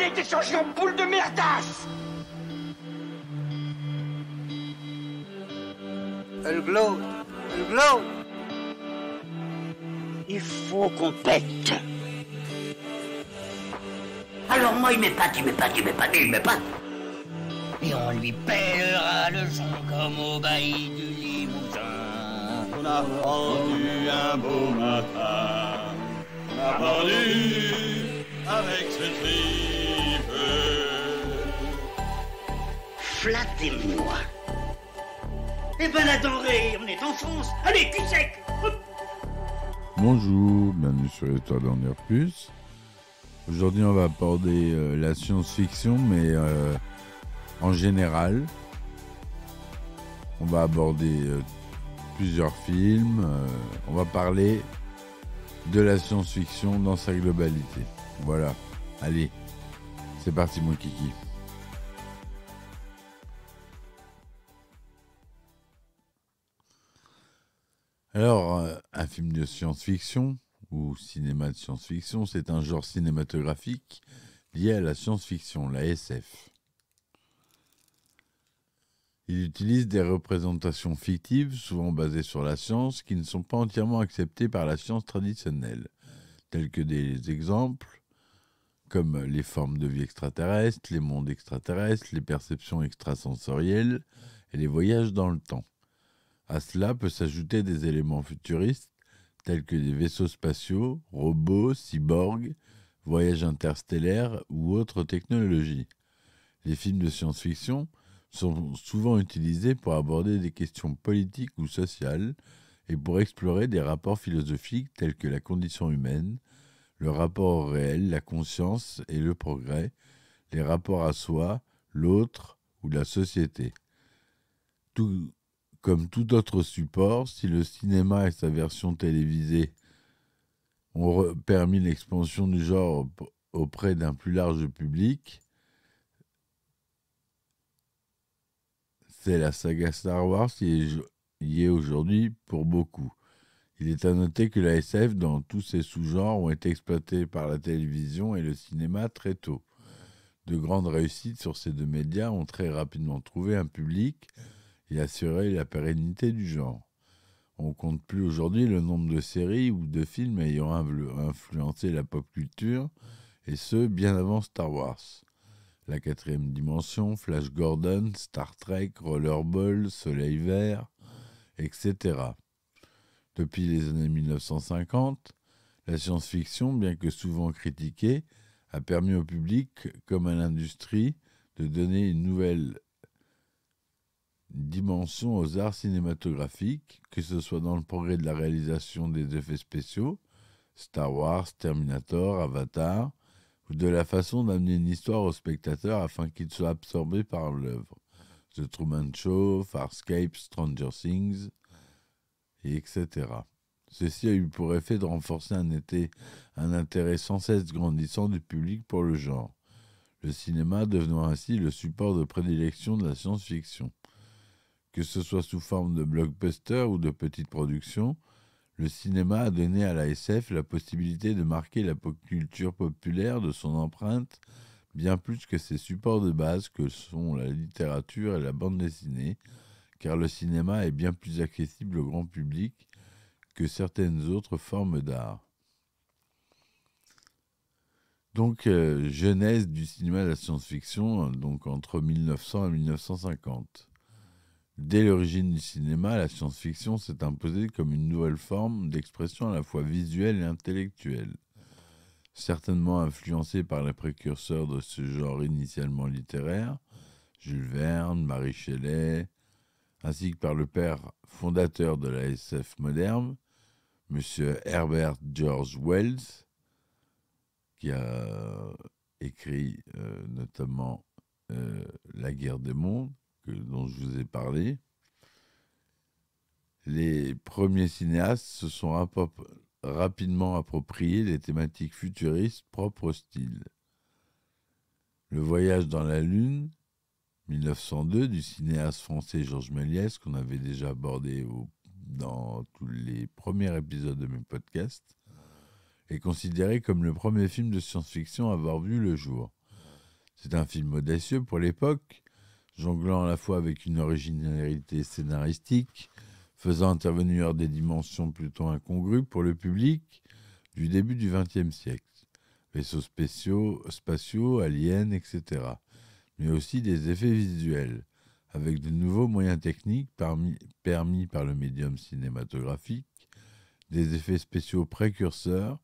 elle a été en boule de merdasse Elle glow, elle glow. Il faut qu'on pète. Alors moi, il m'épate, il m'épate, il m'épate, il m'épate. Et on lui pèlera le sang comme au bailli du Limousin. On a vendu un beau matin. On a vendu avec ce fille flattez-moi. Eh ben la on est en France. Allez, cul sec Bonjour, bienvenue sur Histoire d'en plus. Aujourd'hui, on va aborder euh, la science-fiction, mais euh, en général. On va aborder euh, plusieurs films. on va parler de la science-fiction dans sa globalité. Voilà. Allez, c'est parti, mon kiki. Alors, euh, un film de science-fiction ou cinéma de science-fiction, c'est un genre cinématographique lié à la science-fiction, la SF. Il utilise des représentations fictives, souvent basées sur la science, qui ne sont pas entièrement acceptées par la science traditionnelle, telles que des exemples comme les formes de vie extraterrestres, les mondes extraterrestres, les perceptions extrasensorielles et les voyages dans le temps. À cela peut s'ajouter des éléments futuristes tels que des vaisseaux spatiaux, robots, cyborgs, voyages interstellaires ou autres technologies. Les films de science-fiction sont souvent utilisés pour aborder des questions politiques ou sociales et pour explorer des rapports philosophiques tels que la condition humaine, le rapport au réel, la conscience et le progrès, les rapports à soi, l'autre ou la société. Tout comme tout autre support, si le cinéma et sa version télévisée ont permis l'expansion du genre auprès d'un plus large public, c'est la saga Star Wars qui est, y aujourd'hui pour beaucoup. Il est à noter que la SF, dans tous ses sous-genres, ont été exploités par la télévision et le cinéma très tôt. De grandes réussites sur ces deux médias ont très rapidement trouvé un public et assurer la pérennité du genre. On compte plus aujourd'hui le nombre de séries ou de films ayant influencé la pop culture, et ce, bien avant Star Wars. La quatrième dimension, Flash Gordon, Star Trek, Rollerball, Soleil Vert, etc. Depuis les années 1950, la science-fiction, bien que souvent critiquée, a permis au public, comme à l'industrie, de donner une nouvelle dimension aux arts cinématographiques, que ce soit dans le progrès de la réalisation des effets spéciaux, Star Wars, Terminator, Avatar, ou de la façon d'amener une histoire au spectateur afin qu'il soit absorbé par l'œuvre. The Truman Show, Farscape, Stranger Things, etc. Ceci a eu pour effet de renforcer un intérêt sans cesse grandissant du public pour le genre, le cinéma devenant ainsi le support de prédilection de la science-fiction. Que ce soit sous forme de blockbuster ou de petite production, le cinéma a donné à la SF la possibilité de marquer la culture populaire de son empreinte bien plus que ses supports de base que sont la littérature et la bande dessinée, car le cinéma est bien plus accessible au grand public que certaines autres formes d'art. Donc, euh, jeunesse genèse du cinéma de la science-fiction, donc entre 1900 et 1950. Dès l'origine du cinéma, la science-fiction s'est imposée comme une nouvelle forme d'expression à la fois visuelle et intellectuelle. Certainement influencée par les précurseurs de ce genre initialement littéraire, Jules Verne, Marie Shelley, ainsi que par le père fondateur de la SF moderne, M. Herbert George Wells, qui a euh, écrit euh, notamment euh, La guerre des mondes, dont je vous ai parlé, les premiers cinéastes se sont rapidement appropriés les thématiques futuristes propres au style. Le voyage dans la Lune, 1902, du cinéaste français Georges Méliès, qu'on avait déjà abordé dans tous les premiers épisodes de mes podcasts, est considéré comme le premier film de science-fiction à avoir vu le jour. C'est un film audacieux pour l'époque, jonglant à la fois avec une originalité scénaristique, faisant intervenir des dimensions plutôt incongrues pour le public du début du XXe siècle. Vaisseaux spéciaux, spatiaux, aliens, etc. Mais aussi des effets visuels, avec de nouveaux moyens techniques permis par le médium cinématographique, des effets spéciaux précurseurs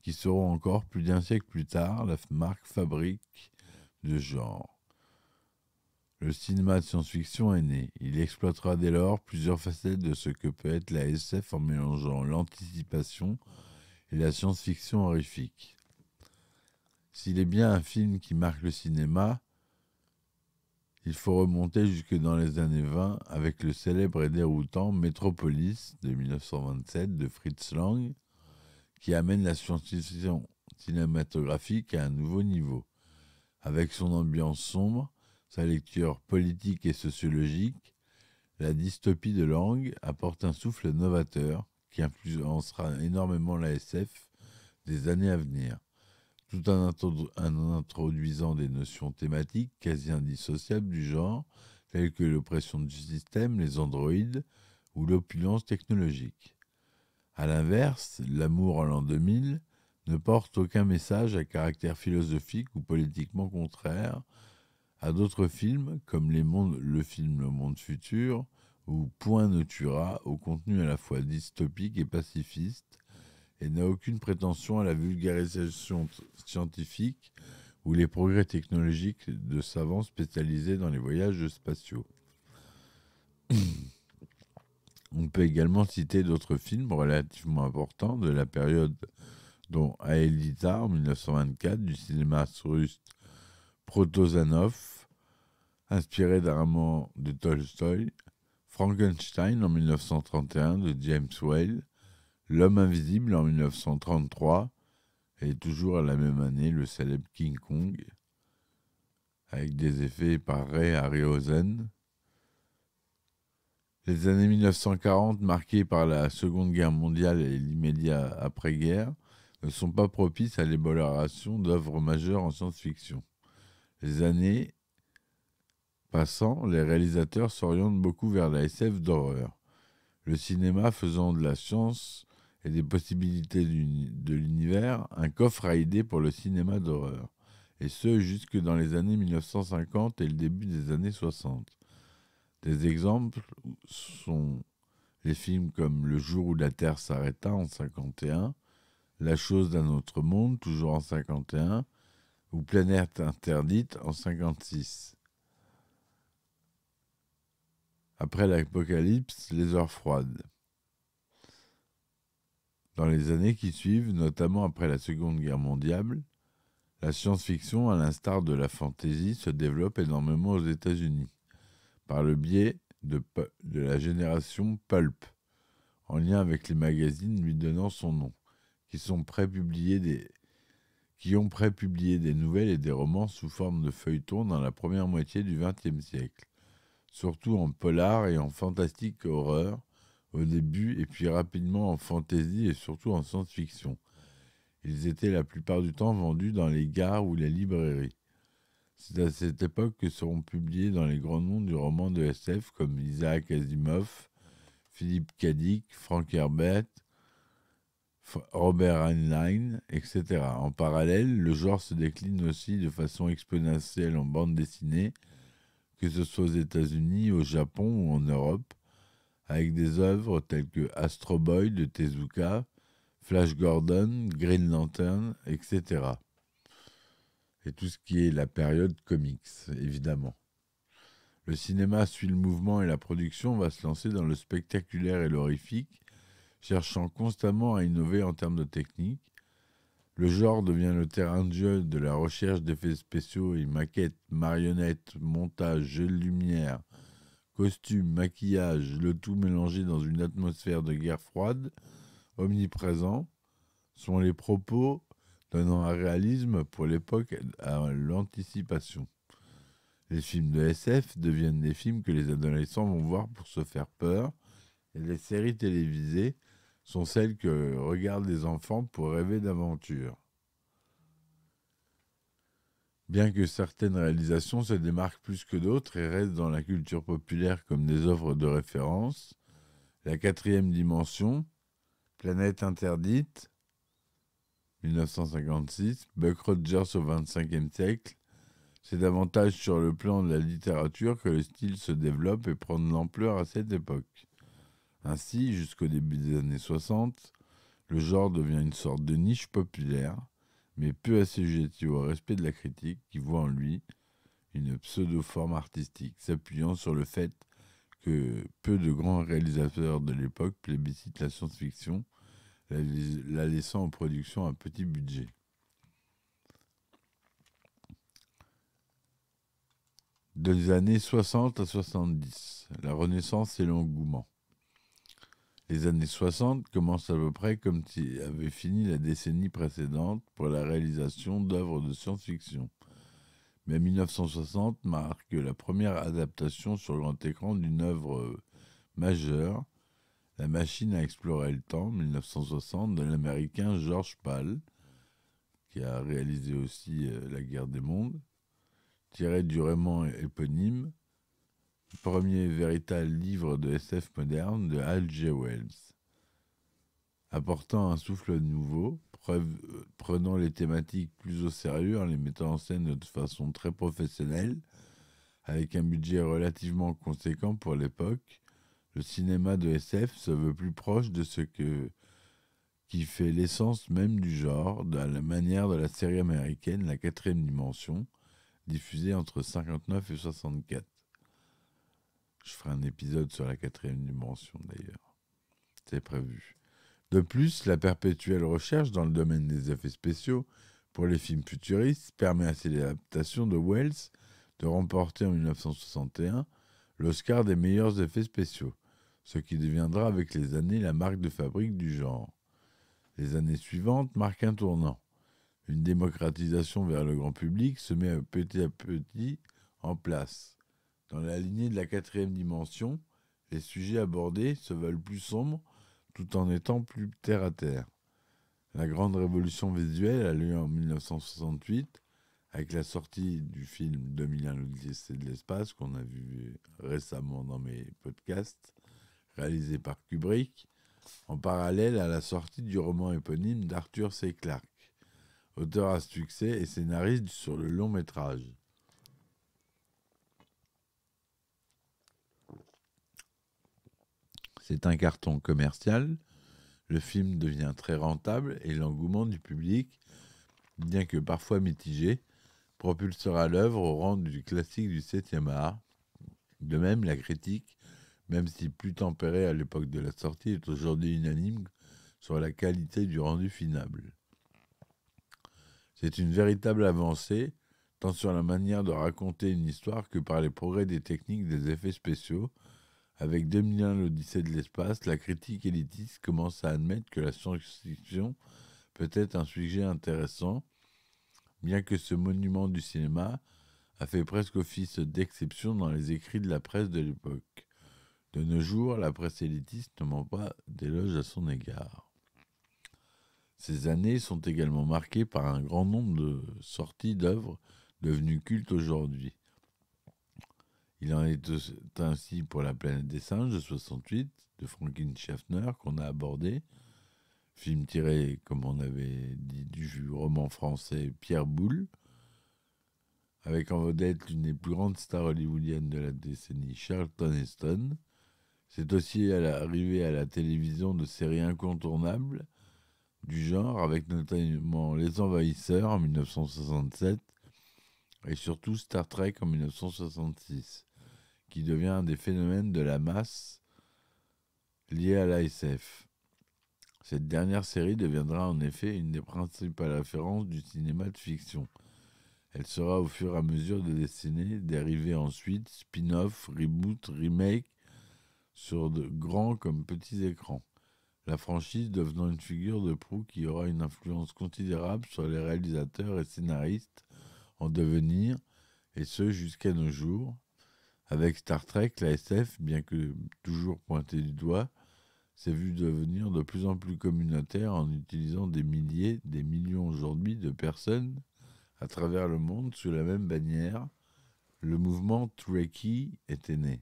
qui seront encore plus d'un siècle plus tard la marque fabrique de genre. Le cinéma de science-fiction est né. Il exploitera dès lors plusieurs facettes de ce que peut être la SF en mélangeant l'anticipation et la science-fiction horrifique. S'il est bien un film qui marque le cinéma, il faut remonter jusque dans les années 20 avec le célèbre et déroutant Metropolis de 1927 de Fritz Lang, qui amène la science-fiction cinématographique à un nouveau niveau. Avec son ambiance sombre, sa lecture politique et sociologique, la dystopie de langue, apporte un souffle novateur qui influencera énormément la SF des années à venir, tout en, introduisant des notions thématiques quasi indissociables du genre, telles que l'oppression du système, les androïdes ou l'opulence technologique. A l'inverse, L'amour en l'an 2000 ne porte aucun message à caractère philosophique ou politiquement contraire à d'autres films, comme les mondes, le film Le Monde Futur ou Point ne au contenu à la fois dystopique et pacifiste, et n'a aucune prétention à la vulgarisation scientifique ou les progrès technologiques de savants spécialisés dans les voyages spatiaux. On peut également citer d'autres films relativement importants de la période dont Aelita en 1924 du cinéma russe Protozanov, inspiré d'un roman de Tolstoy, Frankenstein en 1931 de James Whale, L'homme invisible en 1933, et toujours à la même année le célèbre King Kong, avec des effets par Ray Harryhausen. Les années 1940, marquées par la Seconde Guerre mondiale et l'immédiat après-guerre, ne sont pas propices à l'élaboration d'œuvres majeures en science-fiction. Les années passant, les réalisateurs s'orientent beaucoup vers la SF d'horreur, le cinéma faisant de la science et des possibilités de l'univers un coffre à idées pour le cinéma d'horreur, et ce jusque dans les années 1950 et le début des années 60. Des exemples sont les films comme Le jour où la Terre s'arrêta en 1951, « La chose d'un autre monde toujours en 51, ou Planète interdite en 1956. Après l'apocalypse, les heures froides. Dans les années qui suivent, notamment après la Seconde Guerre mondiale, la science-fiction, à l'instar de la fantaisie, se développe énormément aux États-Unis, par le biais de, de, la génération Pulp, en lien avec les magazines lui donnant son nom, qui sont publier des qui ont pré-publié des nouvelles et des romans sous forme de feuilletons dans la première moitié du XXe siècle, surtout en polar et en fantastique horreur, au début et puis rapidement en fantasy et surtout en science-fiction. Ils étaient la plupart du temps vendus dans les gares ou les librairies. C'est à cette époque que seront publiés dans les grands noms du roman de SF comme Isaac Asimov, Philippe Dick, Frank Herbert, Robert Heinlein, etc. En parallèle, le genre se décline aussi de façon exponentielle en bande dessinée, que ce soit aux États-Unis, au Japon ou en Europe, avec des œuvres telles que Astro Boy de Tezuka, Flash Gordon, Green Lantern, etc. Et tout ce qui est la période comics, évidemment. Le cinéma suit le mouvement et la production va se lancer dans le spectaculaire et l'horrifique cherchant constamment à innover en termes de technique. Le genre devient le terrain de jeu de la recherche d'effets spéciaux et maquettes, marionnettes, montages, jeux de lumière, costumes, maquillage, le tout mélangé dans une atmosphère de guerre froide, omniprésent, sont les propos donnant un réalisme pour l'époque à l'anticipation. Les films de SF deviennent des films que les adolescents vont voir pour se faire peur, et les séries télévisées sont celles que regardent les enfants pour rêver d'aventure. Bien que certaines réalisations se démarquent plus que d'autres et restent dans la culture populaire comme des œuvres de référence, la quatrième dimension, Planète interdite, 1956, Buck Rogers au 25e siècle, c'est davantage sur le plan de la littérature que le style se développe et prend de l'ampleur à cette époque. Ainsi, jusqu'au début des années 60, le genre devient une sorte de niche populaire, mais peu assujetti au respect de la critique qui voit en lui une pseudo-forme artistique, s'appuyant sur le fait que peu de grands réalisateurs de l'époque plébiscitent la science-fiction, la, laissant en production à petit budget. les années 60 à 70, la Renaissance et l'engouement. Les années 60 commencent à peu près comme avait fini la décennie précédente pour la réalisation d'œuvres de science-fiction. Mais 1960 marque la première adaptation sur grand écran d'une œuvre euh, majeure, La machine à explorer le temps, 1960, de l'américain George Pal, qui a réalisé aussi euh, La guerre des mondes, tiré du roman éponyme premier véritable livre de SF moderne de Al J. Wells, apportant un souffle nouveau, euh, prenant les thématiques plus au sérieux en les mettant en scène de façon très professionnelle, avec un budget relativement conséquent pour l'époque. Le cinéma de SF se veut plus proche de ce que qui fait l'essence même du genre, de la manière de la série américaine La quatrième dimension, diffusée entre 59 et 64. Je ferai un épisode sur la quatrième dimension d'ailleurs. C'est prévu. De plus, la perpétuelle recherche dans le domaine des effets spéciaux pour les films futuristes permet à ces adaptations de Wells de remporter en 1961 l'Oscar des meilleurs effets spéciaux, ce qui deviendra avec les années la marque de fabrique du genre. Les années suivantes marquent un tournant. Une démocratisation vers le grand public se met petit à petit en place. Dans la lignée de la quatrième dimension, les sujets abordés se veulent plus sombres tout en étant plus terre à terre. La grande révolution visuelle a lieu en 1968 avec la sortie du film 2001 l'Odyssée de l'espace qu'on a vu récemment dans mes podcasts, réalisé par Kubrick, en parallèle à la sortie du roman éponyme d'Arthur C. Clarke, auteur à succès et scénariste sur le long métrage. C'est un carton commercial. Le film devient très rentable et l'engouement du public, bien que parfois mitigé, propulsera l'œuvre au rang du classique du 7e art. De même, la critique, même si plus tempérée à l'époque de la sortie, est aujourd'hui unanime sur la qualité du rendu finable. C'est une véritable avancée, tant sur la manière de raconter une histoire que par les progrès des techniques des effets spéciaux, avec 2001, l'Odyssée de l'espace, la critique élitiste commence à admettre que la science-fiction peut être un sujet intéressant, bien que ce monument du cinéma a fait presque office d'exception dans les écrits de la presse de l'époque. De nos jours, la presse élitiste ne ment pas d'éloges à son égard. Ces années sont également marquées par un grand nombre de sorties d'œuvres devenues cultes aujourd'hui. Il en est ainsi pour La planète des singes de 68 de Franklin Schaffner qu'on a abordé, film tiré, comme on avait dit, du roman français Pierre Boulle, avec en vedette l'une des plus grandes stars hollywoodiennes de la décennie, Charlton Heston. C'est aussi à l'arrivée à la télévision de séries incontournables du genre, avec notamment Les Envahisseurs en 1967 et surtout Star Trek en 1966 qui devient un des phénomènes de la masse liés à l'ASF. Cette dernière série deviendra en effet une des principales références du cinéma de fiction. Elle sera au fur et à mesure de dessiner, dérivée ensuite, spin-off, reboot, remake, sur de grands comme petits écrans. La franchise devenant une figure de proue qui aura une influence considérable sur les réalisateurs et scénaristes en devenir, et ce jusqu'à nos jours, avec Star Trek, la SF, bien que toujours pointée du doigt, s'est vue devenir de plus en plus communautaire en utilisant des milliers, des millions aujourd'hui de personnes à travers le monde sous la même bannière. Le mouvement Trekkie était né,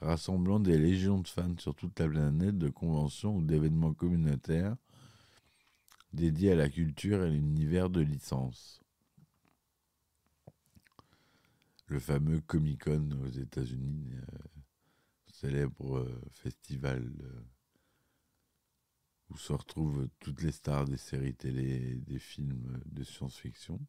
rassemblant des légions de fans sur toute la planète de conventions ou d'événements communautaires dédiés à la culture et à l'univers de licence le fameux Comic Con aux États-Unis, euh, célèbre euh, festival euh, où se retrouvent toutes les stars des séries télé, et des films de science-fiction.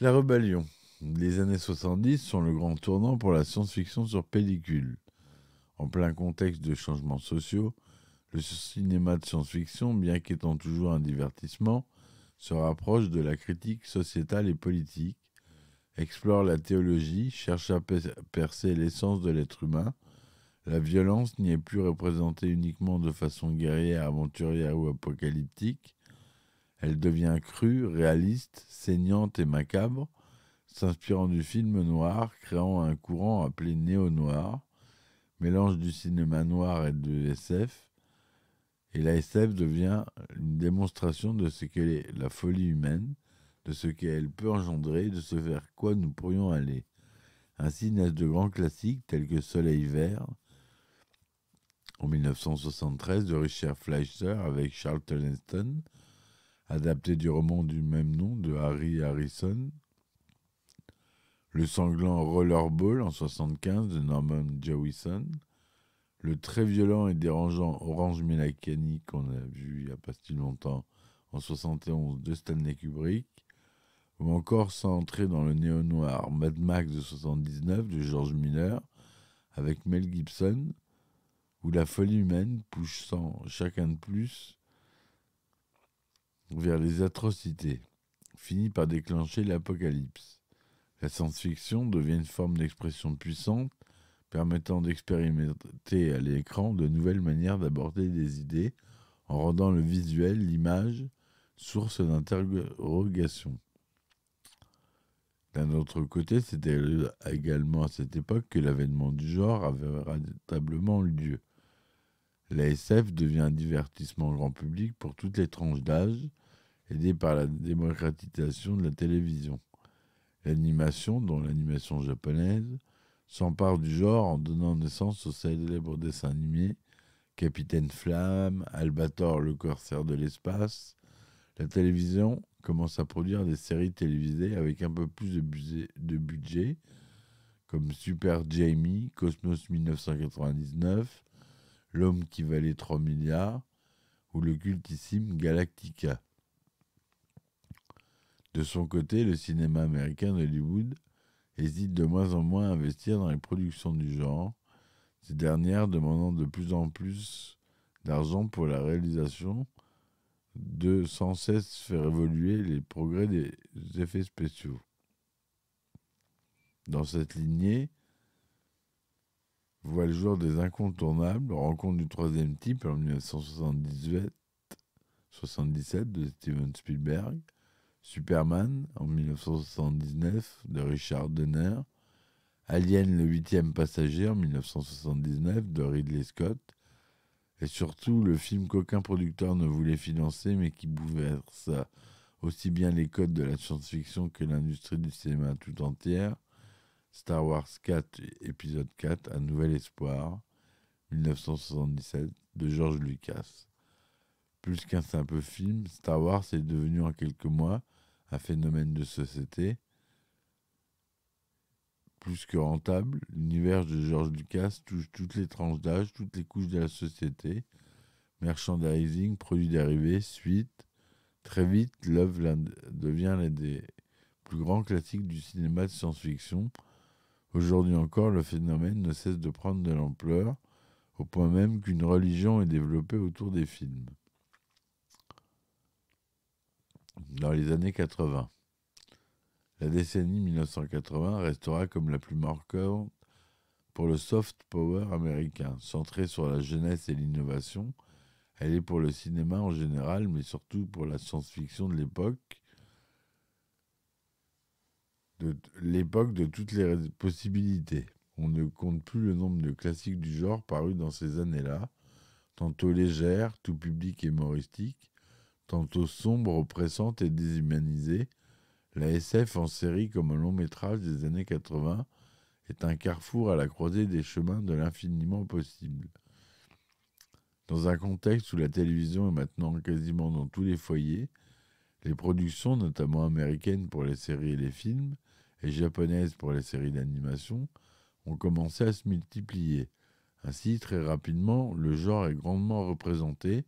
La rébellion. Les années 70 sont le grand tournant pour la science-fiction sur pellicule. En plein contexte de changements sociaux, le cinéma de science-fiction, bien qu'étant toujours un divertissement, se rapproche de la critique sociétale et politique explore la théologie, cherche à percer l'essence de l'être humain. La violence n'y est plus représentée uniquement de façon guerrière, aventurière ou apocalyptique. Elle devient crue, réaliste, saignante et macabre, s'inspirant du film noir, créant un courant appelé néo-noir, mélange du cinéma noir et de SF. Et la SF devient une démonstration de ce qu'est la folie humaine, de ce qu'elle peut engendrer, de ce vers quoi nous pourrions aller. Ainsi naissent de grands classiques tels que Soleil vert, en 1973, de Richard Fleischer avec Charles Heston, adapté du roman du même nom de Harry Harrison, le sanglant Rollerball en 1975 de Norman Jewison, le très violent et dérangeant Orange Mécanique qu'on a vu il n'y a pas si longtemps en 1971 de Stanley Kubrick, ou encore sans entrer dans le néo-noir Mad Max de 79 de George Miller avec Mel Gibson, où la folie humaine poussant chacun de plus vers les atrocités, finit par déclencher l'apocalypse. La science-fiction devient une forme d'expression puissante permettant d'expérimenter à l'écran de nouvelles manières d'aborder des idées en rendant le visuel, l'image, source d'interrogation. D'un autre côté, c'était également à cette époque que l'avènement du genre avait véritablement lieu. La SF devient un divertissement grand public pour toutes les tranches d'âge, aidé par la démocratisation de la télévision. L'animation, dont l'animation japonaise, s'empare du genre en donnant naissance aux célèbres dessins animés Capitaine Flamme, Albator le corsaire de l'espace. La télévision commence à produire des séries télévisées avec un peu plus de, budget, comme Super Jamie, Cosmos 1999, L'homme qui valait 3 milliards ou le cultissime Galactica. De son côté, le cinéma américain d'Hollywood hésite de moins en moins à investir dans les productions du genre, ces dernières demandant de plus en plus d'argent pour la réalisation de sans cesse faire évoluer les progrès des effets spéciaux. Dans cette lignée, voit le jour des incontournables, rencontre du troisième type en 1977 de Steven Spielberg, Superman en 1979 de Richard Donner, Alien le huitième passager en 1979 de Ridley Scott, et surtout, le film qu'aucun producteur ne voulait financer, mais qui bouleversa aussi bien les codes de la science-fiction que l'industrie du cinéma tout entière. Star Wars 4, épisode 4, Un Nouvel Espoir, 1977, de George Lucas. Plus qu'un simple film, Star Wars est devenu en quelques mois un phénomène de société, plus que rentable. L'univers de George Lucas touche toutes les tranches d'âge, toutes les couches de la société. Merchandising, produits dérivés, suite. Très vite, l'œuvre devient l'un des plus grands classiques du cinéma de science-fiction. Aujourd'hui encore, le phénomène ne cesse de prendre de l'ampleur, au point même qu'une religion est développée autour des films. Dans les années 80. La décennie 1980 restera comme la plus marquante pour le soft power américain. Centrée sur la jeunesse et l'innovation, elle est pour le cinéma en général, mais surtout pour la science-fiction de l'époque, de l'époque de toutes les possibilités. On ne compte plus le nombre de classiques du genre parus dans ces années-là, tantôt légères, tout public et humoristiques, tantôt sombres, oppressantes et déshumanisées, la SF en série comme un long métrage des années 80 est un carrefour à la croisée des chemins de l'infiniment possible. Dans un contexte où la télévision est maintenant quasiment dans tous les foyers, les productions, notamment américaines pour les séries et les films, et japonaises pour les séries d'animation, ont commencé à se multiplier. Ainsi, très rapidement, le genre est grandement représenté,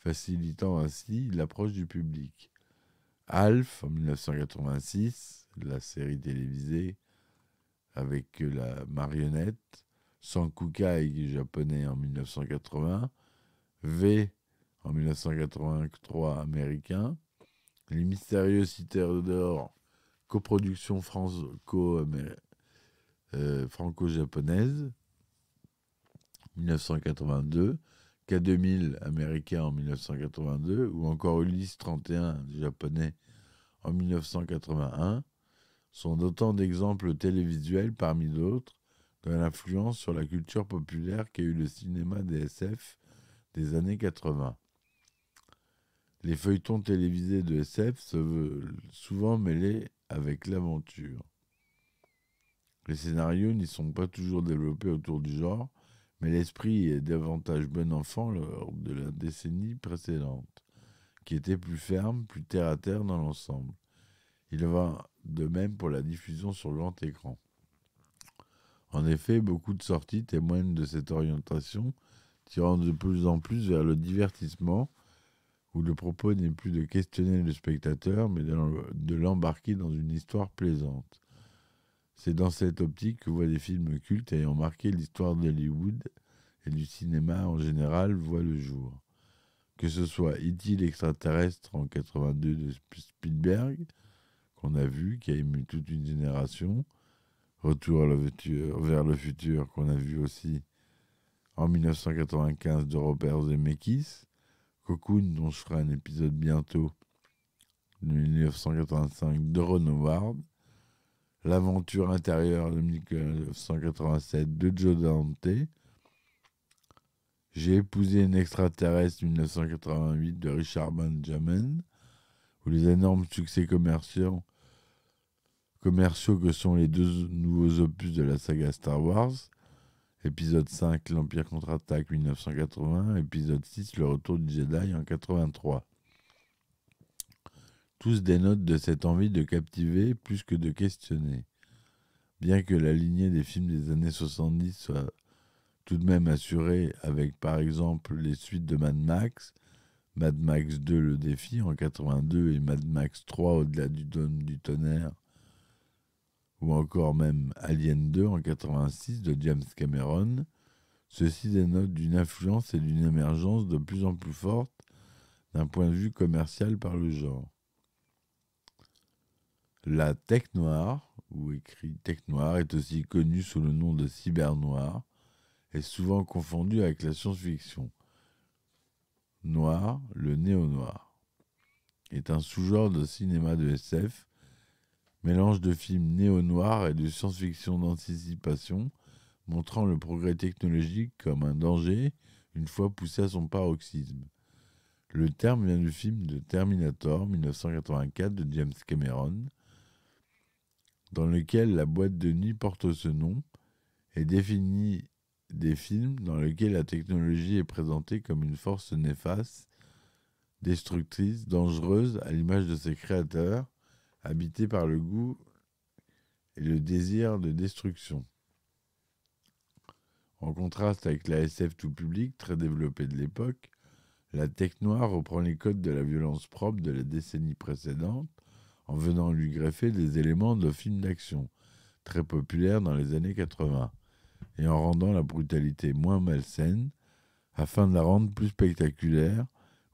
facilitant ainsi l'approche du public. Alf en 1986, la série télévisée avec euh, la marionnette, Sankukai japonais en 1980, V en 1983 américain, Les Mystérieux Citaires d'Or, coproduction euh, franco-japonaise, 1982, K2000 américain en 1982 ou encore Ulysse 31 japonais en 1981 sont d'autant d'exemples télévisuels parmi d'autres de l'influence sur la culture populaire qu'a eu le cinéma des SF des années 80. Les feuilletons télévisés de SF se veulent souvent mêlés avec l'aventure. Les scénarios n'y sont pas toujours développés autour du genre, mais l'esprit est davantage bon enfant lors de la décennie précédente, qui était plus ferme, plus terre à terre dans l'ensemble. Il va de même pour la diffusion sur le grand écran. En effet, beaucoup de sorties témoignent de cette orientation, tirant de plus en plus vers le divertissement, où le propos n'est plus de questionner le spectateur, mais de l'embarquer dans une histoire plaisante. C'est dans cette optique que voient les films cultes ayant marqué l'histoire d'Hollywood et du cinéma en général voient le jour. Que ce soit E.T. l'extraterrestre en 82 de Spielberg, qu'on a vu, qui a ému toute une génération, Retour vers le futur, qu'on a vu aussi en 1995 de Robert Zemeckis, Cocoon, dont je ferai un épisode bientôt, de 1985 de Ron Howard, L'aventure intérieure de 1987 de Joe Dante. J'ai épousé une extraterrestre 1988 de Richard Benjamin, où les énormes succès commerciaux, commerciaux que sont les deux nouveaux opus de la saga Star Wars, épisode 5 L'Empire contre-attaque 1980, épisode 6 Le retour du Jedi en 83. Tous dénotent de cette envie de captiver plus que de questionner. Bien que la lignée des films des années 70 soit tout de même assurée avec par exemple les suites de Mad Max, Mad Max 2 le défi en 82 et Mad Max 3 au-delà du Donne du tonnerre, ou encore même Alien 2 en 86 de James Cameron, ceci dénote d'une influence et d'une émergence de plus en plus forte d'un point de vue commercial par le genre. La tech noire, ou écrit tech noire, est aussi connue sous le nom de cyber noir, et souvent confondue avec la science-fiction. Noir, le néo-noir, est un sous-genre de cinéma de SF, mélange de films néo-noirs et de science-fiction d'anticipation, montrant le progrès technologique comme un danger une fois poussé à son paroxysme. Le terme vient du film de Terminator 1984 de James Cameron, dans lequel la boîte de nuit porte ce nom, et définit des films dans lesquels la technologie est présentée comme une force néfaste, destructrice, dangereuse, à l'image de ses créateurs, habités par le goût et le désir de destruction. En contraste avec la SF tout public, très développée de l'époque, la tech noire reprend les codes de la violence propre de la décennie précédente en venant lui greffer des éléments de films d'action, très populaires dans les années 80, et en rendant la brutalité moins malsaine, afin de la rendre plus spectaculaire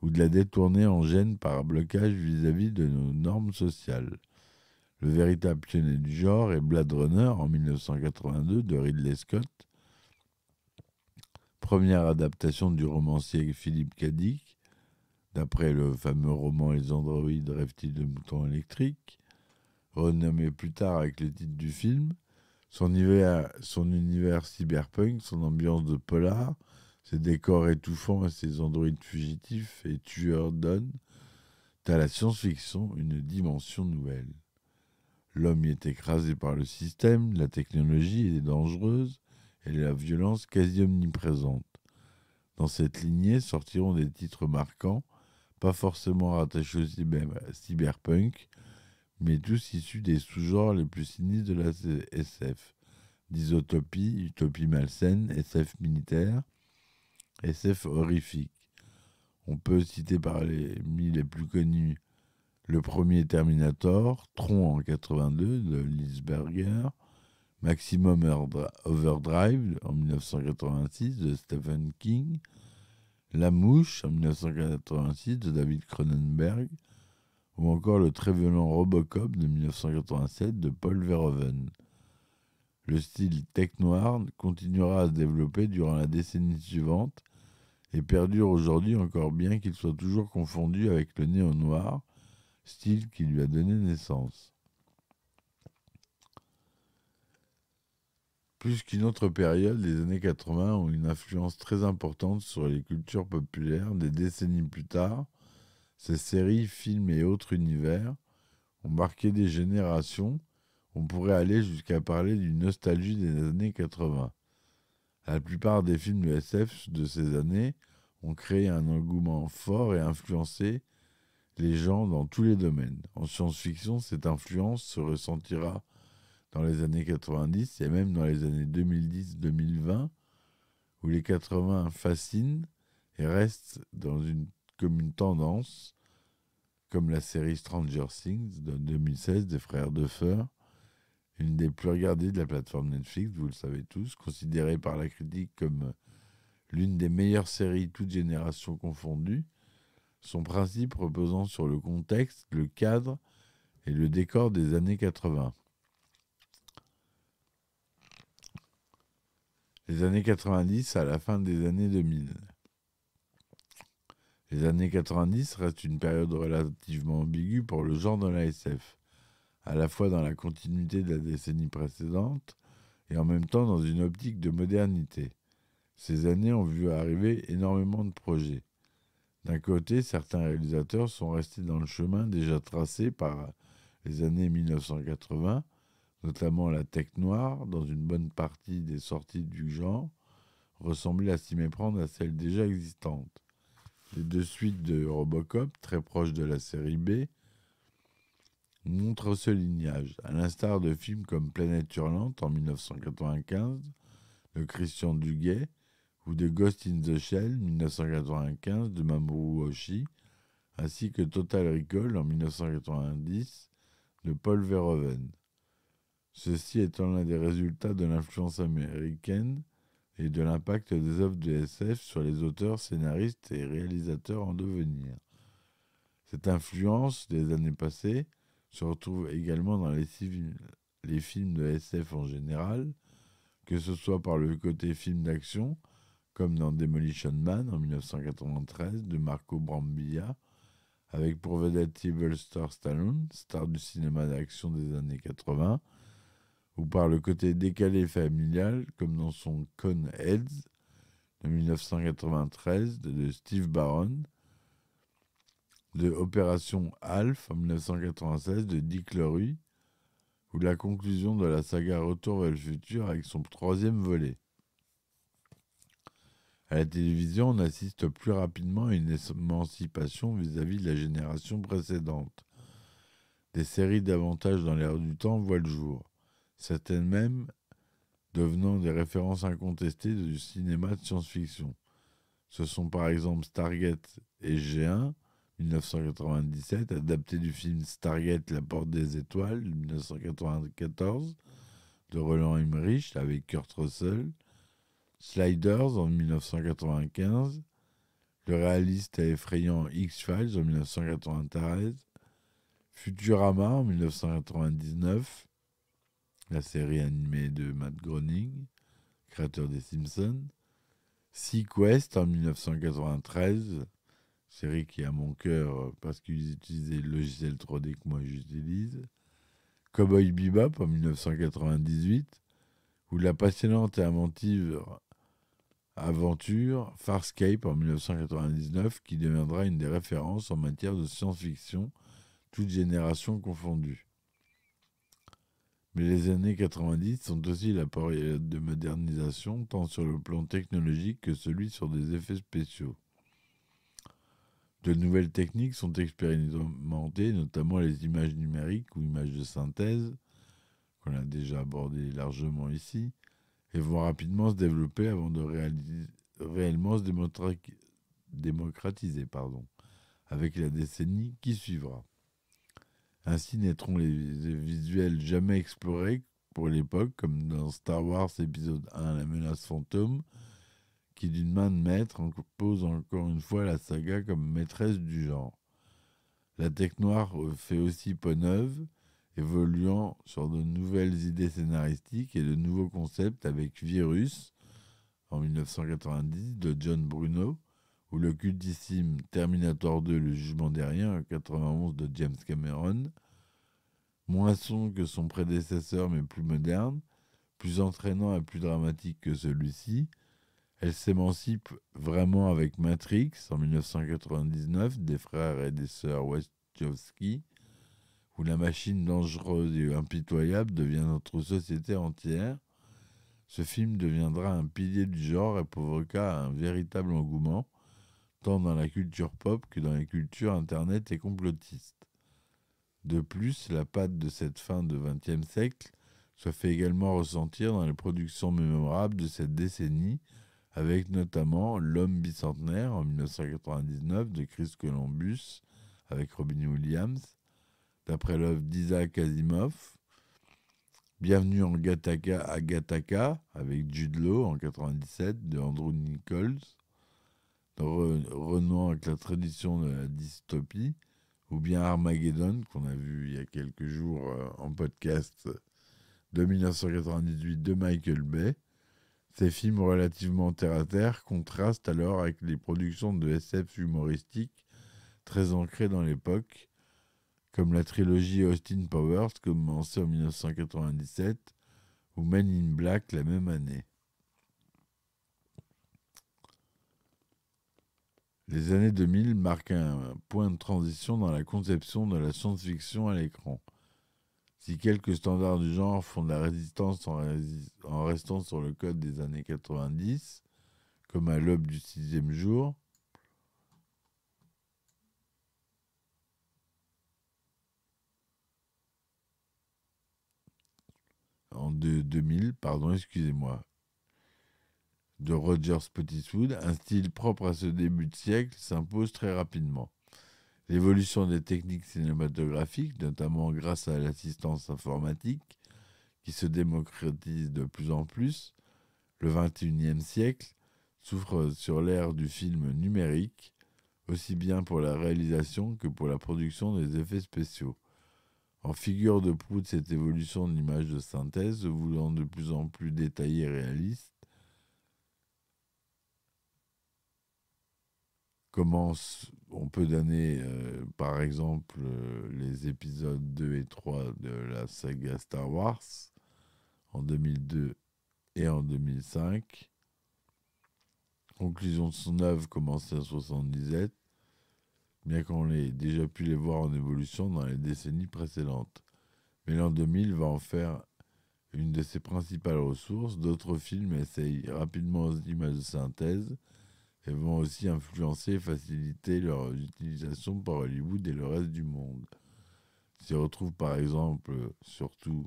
ou de la détourner en gêne par blocage vis-à-vis de nos normes sociales. Le véritable pionnier du genre est Blade Runner en 1982 de Ridley Scott, première adaptation du romancier Philippe Cadic d'après le fameux roman Les androïdes rêvent-ils de moutons électriques, renommé plus tard avec le titre du film, son univers, son univers cyberpunk, son ambiance de polar, ses décors étouffants et ses androïdes fugitifs et tueurs donnent à la science-fiction une dimension nouvelle. L'homme y est écrasé par le système, la technologie est dangereuse et la violence quasi omniprésente. Dans cette lignée sortiront des titres marquants pas forcément rattachés au cyberpunk, mais tous issus des sous-genres les plus sinistres de la SF. D'isotopie, utopie malsaine, SF militaire, SF horrifique. On peut citer parmi les plus connus le premier Terminator, Tron en 82 de Lisberger, Maximum Overdrive en 1986 de Stephen King, la Mouche, en 1986, de David Cronenberg, ou encore le très violent Robocop de 1987 de Paul Verhoeven. Le style tech continuera à se développer durant la décennie suivante et perdure aujourd'hui encore bien qu'il soit toujours confondu avec le néo noir, style qui lui a donné naissance. Plus qu'une autre période, les années 80 ont une influence très importante sur les cultures populaires. Des décennies plus tard, ces séries, films et autres univers ont marqué des générations. On pourrait aller jusqu'à parler d'une nostalgie des années 80. La plupart des films de SF de ces années ont créé un engouement fort et influencé les gens dans tous les domaines. En science-fiction, cette influence se ressentira dans les années 90 et même dans les années 2010-2020, où les 80 fascinent et restent dans une, comme une tendance, comme la série Stranger Things de 2016 des frères Duffer, une des plus regardées de la plateforme Netflix, vous le savez tous, considérée par la critique comme l'une des meilleures séries toutes générations confondues, son principe reposant sur le contexte, le cadre et le décor des années 80. les années 90 à la fin des années 2000. Les années 90 restent une période relativement ambiguë pour le genre de l'ASF, à la fois dans la continuité de la décennie précédente et en même temps dans une optique de modernité. Ces années ont vu arriver énormément de projets. D'un côté, certains réalisateurs sont restés dans le chemin déjà tracé par les années 1980 notamment la tech noire, dans une bonne partie des sorties du genre, ressemblait à s'y méprendre à celles déjà existantes. Les deux suites de Robocop, très proches de la série B, montrent ce lignage, à l'instar de films comme Planète Hurlante en 1995, de Christian Duguay, ou de Ghost in the Shell 1995 de Mamoru Oshii, ainsi que Total Recall en 1990 de Paul Verhoeven. Ceci étant l'un des résultats de l'influence américaine et de l'impact des œuvres de SF sur les auteurs, scénaristes et réalisateurs en devenir. Cette influence des années passées se retrouve également dans les, films de SF en général, que ce soit par le côté film d'action, comme dans Demolition Man en 1993 de Marco Brambilla, avec pour vedette Star Stallone, star du cinéma d'action des années 80, ou par le côté décalé familial, comme dans son Con Heads de 1993 de Steve Barron, de Opération Alf en 1996 de Dick Lurie, ou la conclusion de la saga Retour vers le futur avec son troisième volet. À la télévision, on assiste plus rapidement à une émancipation vis-à-vis -vis de la génération précédente. Des séries davantage dans l'air du temps voient le jour certaines même devenant des références incontestées du cinéma de science-fiction. Ce sont par exemple Stargate et G1, 1997, adapté du film Stargate, La Porte des Étoiles, 1994, de Roland Emmerich avec Kurt Russell, Sliders en 1995, le réaliste et effrayant X-Files en 1993, Futurama en 1999, la série animée de Matt Groening, créateur des Simpsons. quest en 1993, série qui a mon cœur parce qu'ils utilisaient le logiciel 3D que moi j'utilise. Cowboy Bebop en 1998, ou la passionnante et inventive aventure Farscape en 1999, qui deviendra une des références en matière de science-fiction, toutes générations confondues. Mais les années 90 sont aussi la période de modernisation, tant sur le plan technologique que celui sur des effets spéciaux. De nouvelles techniques sont expérimentées, notamment les images numériques ou images de synthèse, qu'on a déjà abordées largement ici, et vont rapidement se développer avant de réellement se démocratiser pardon, avec la décennie qui suivra. Ainsi naîtront les, visuels jamais explorés pour l'époque, comme dans Star Wars épisode 1, La menace fantôme, qui d'une main de maître pose encore une fois la saga comme maîtresse du genre. La tech noire fait aussi peau neuve, évoluant sur de nouvelles idées scénaristiques et de nouveaux concepts avec Virus en 1990 de John Bruno, ou le cultissime Terminator 2, le jugement derrière, 91 de James Cameron, moins son que son prédécesseur mais plus moderne, plus entraînant et plus dramatique que celui-ci, elle s'émancipe vraiment avec Matrix en 1999 des frères et des sœurs Wachowski, où la machine dangereuse et impitoyable devient notre société entière. Ce film deviendra un pilier du genre et provoquera un véritable engouement, tant dans la culture pop que dans les cultures Internet et complotistes. De plus, la patte de cette fin de XXe siècle se fait également ressentir dans les productions mémorables de cette décennie, avec notamment L'homme bicentenaire en 1999 de Chris Columbus avec Robin Williams, d'après l'œuvre d'Isaac Asimov, Bienvenue en Gataka à Gataka avec Jude Law en 1997, de Andrew Nichols, renouant avec la tradition de la dystopie, ou bien Armageddon, qu'on a vu il y a quelques jours euh, en podcast euh, de 1998 de Michael Bay. Ces films relativement terre-à-terre contrastent alors avec les productions de SF humoristiques très ancrées dans l'époque, comme la trilogie Austin Powers commencée en 1997 ou Men in Black la même année. Les années 2000 marquent un point de transition dans la conception de la science-fiction à l'écran. Si quelques standards du genre font de la résistance en, restant sur le code des années 90, comme à l'aube du sixième jour, en 2000, pardon, excusez-moi de Rogers Petitwood, un style propre à ce début de siècle, s'impose très rapidement. L'évolution des techniques cinématographiques, notamment grâce à l'assistance informatique, qui se démocratise de plus en plus, le XXIe siècle souffre sur l'ère du film numérique, aussi bien pour la réalisation que pour la production des effets spéciaux. En figure de proue de cette évolution de l'image de synthèse, voulant de plus en plus détaillée et réaliste, commence, on peut donner euh, par exemple euh, les épisodes 2 et 3 de la saga Star Wars en 2002 et en 2005. Conclusion de son œuvre commencée en 77, bien qu'on ait déjà pu les voir en évolution dans les décennies précédentes. Mais l'an 2000 va en faire une de ses principales ressources. D'autres films essayent rapidement aux images de synthèse, et vont aussi influencer et faciliter leur utilisation par Hollywood et le reste du monde. S'y retrouve par exemple surtout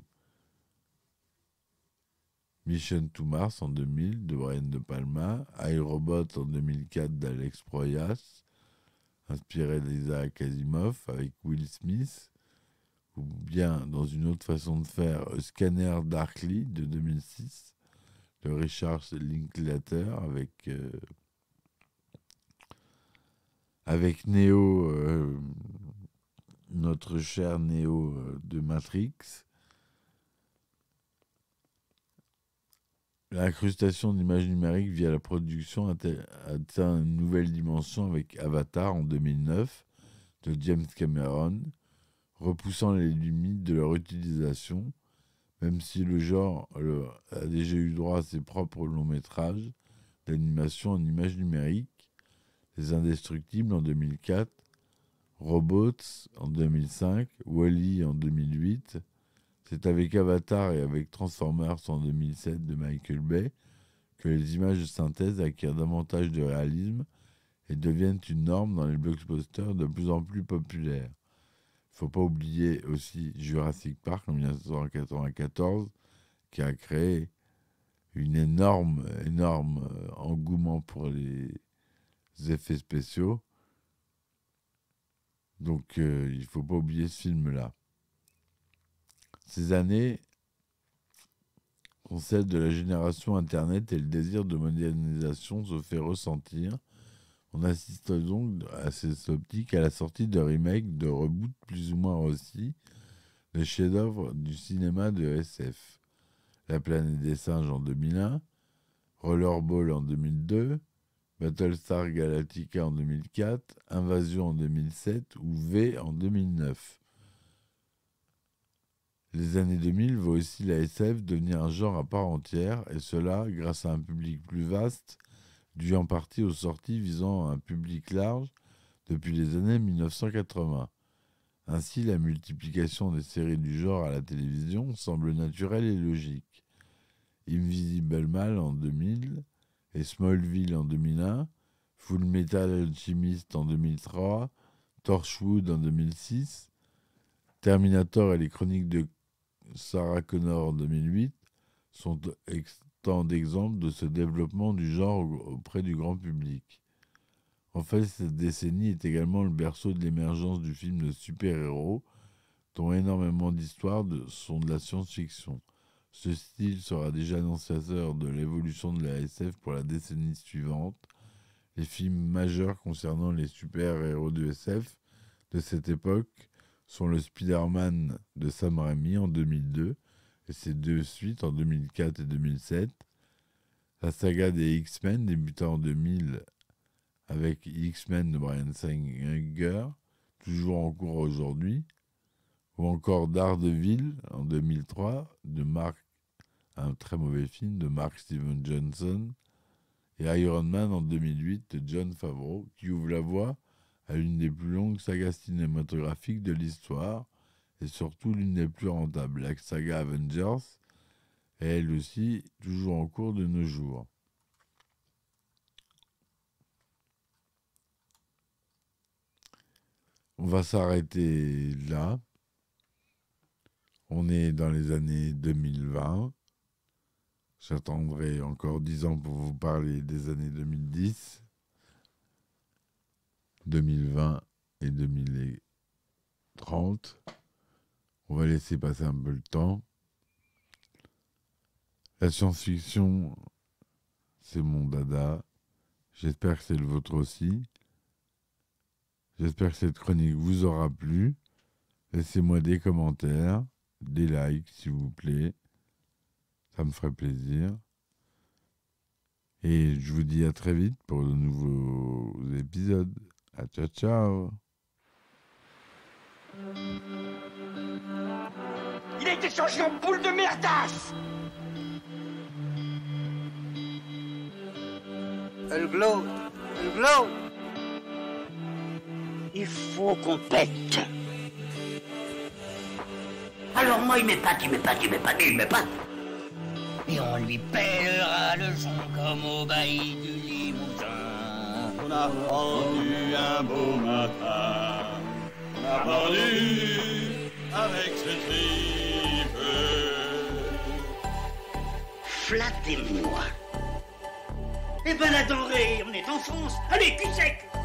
Mission to Mars en 2000 de Brian De Palma, Robot en 2004 d'Alex Proyas, inspiré d'Isaac Asimov avec Will Smith, ou bien dans une autre façon de faire, Scanner Darkly de 2006 de Richard Linklater avec euh, avec Neo, euh, notre cher Néo euh, de Matrix. L'incrustation d'images numériques via la production atteint une nouvelle dimension avec Avatar en 2009 de James Cameron, repoussant les limites de leur utilisation, même si le genre euh, a déjà eu droit à ses propres longs métrages d'animation en images numériques les Indestructibles en 2004, Robots en 2005, Wally en 2008. C'est avec Avatar et avec Transformers en 2007 de Michael Bay que les images de synthèse acquièrent davantage de réalisme et deviennent une norme dans les blockbusters de plus en plus populaires. Il faut pas oublier aussi Jurassic Park en 1994 qui a créé une énorme, énorme euh, engouement pour les effets spéciaux. Donc euh, il ne faut pas oublier ce film-là. Ces années on celles de la génération Internet et le désir de modernisation se fait ressentir. On assiste donc à cette optique à la sortie de remakes, de reboots plus ou moins aussi, les chefs-d'œuvre du cinéma de SF. La planète des singes en 2001, Rollerball en 2002, Battlestar Galactica en 2004, Invasion en 2007 ou V en 2009. Les années 2000 voient aussi la SF devenir un genre à part entière, et cela grâce à un public plus vaste, dû en partie aux sorties visant un public large depuis les années 1980. Ainsi, la multiplication des séries du genre à la télévision semble naturelle et logique. Invisible Mal en 2000, et Smallville en 2001, Full Metal Alchemist en 2003, Torchwood en 2006, Terminator et les chroniques de Sarah Connor en 2008 sont tant d'exemples de ce développement du genre auprès du grand public. En fait, cette décennie est également le berceau de l'émergence du film de super-héros, dont énormément d'histoires sont de la science-fiction. Ce style sera déjà annonciateur de l'évolution de la SF pour la décennie suivante. Les films majeurs concernant les super-héros de SF de cette époque sont le Spider-Man de Sam Raimi en 2002 et ses deux suites en 2004 et 2007. La saga des X-Men débutant en 2000 avec X-Men de Brian Singer, toujours en cours aujourd'hui, ou encore Daredevil en 2003 de Mark un très mauvais film de Mark Steven Johnson, et Iron Man en 2008 de John Favreau, qui ouvre la voie à l'une des plus longues sagas cinématographiques de l'histoire, et surtout l'une des plus rentables. La saga Avengers est elle aussi toujours en cours de nos jours. On va s'arrêter là. On est dans les années 2020. J'attendrai encore dix ans pour vous parler des années 2010, 2020 et 2030. On va laisser passer un peu le temps. La science-fiction, c'est mon dada. J'espère que c'est le vôtre aussi. J'espère que cette chronique vous aura plu. Laissez-moi des commentaires, des likes s'il vous plaît. Ça me ferait plaisir. Et je vous dis à très vite pour de nouveaux épisodes. À ciao ciao. Il a été changé en boule de merdasse Elle glow, elle glow. Il faut qu'on pète. Alors moi, il pas, il m'épate, il m'épate, il pas et on lui pèlera le son comme au bailli du Limousin. On a vendu un beau matin, on a vendu avec ce tripe. Flattez-moi. Eh ben la denrée, on est en France. Allez, cul sec